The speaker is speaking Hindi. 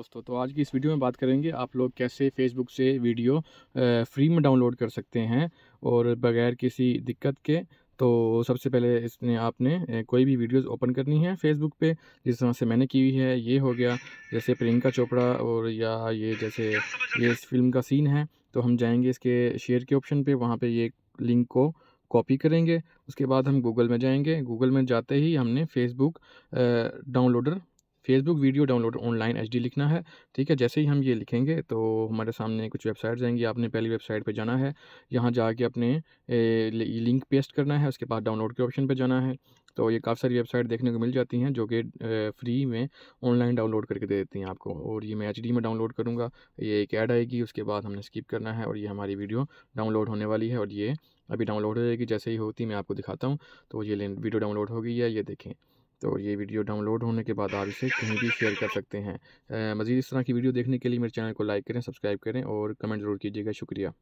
दोस्तों तो आज की इस वीडियो में बात करेंगे आप लोग कैसे फेसबुक से वीडियो फ्री में डाउनलोड कर सकते हैं और बगैर किसी दिक्कत के तो सबसे पहले इसने आपने कोई भी वीडियोस ओपन करनी है फेसबुक पे जिस तरह से मैंने की हुई है ये हो गया जैसे प्रियंका चोपड़ा और या ये जैसे ये इस फिल्म का सीन है तो हम जाएंगे इसके शेयर के ऑप्शन पे वहाँ पे ये लिंक को कॉपी करेंगे उसके बाद हम गूगल में जाएंगे गूगल में जाते ही हमने Facebook downloader Facebook video download online H लिखना है ठीक है जैसे ही हम ये लिखेंगे तो हमारे सामने कुछ वेबसाइट आएंगी आपने पहली वेबसाइट पर जाना है यहाँ जाके अपने लिंक पेस्ट करना है उसके बाद डाउनलोड के ऑप्शन पर जाना है तो ये काफ़ी सारी वेबसाइट देखने को मिल जाती हैं जो कि फ्री में ऑनलाइन डाउनलोड करके दे देती हैं आपको और ये मैं एच में डाउनलोड करूँगा ये एक ऐड आएगी उसके बाद हमने स्किप करना है और ये हमारी वीडियो डाउनलोड होने वाली है और ये अभी डाउनलोड हो जाएगी जैसे ही होती मैं आपको दिखाता हूँ तो ये वीडियो डाउनलोड हो गई है ये देखें तो ये वीडियो डाउनलोड होने के बाद आप इसे कहीं भी शेयर कर सकते हैं मज़ीद इस तरह की वीडियो देखने के लिए मेरे चैनल को लाइक करें सब्सक्राइब करें और कमेंट ज़रूर कीजिएगा शुक्रिया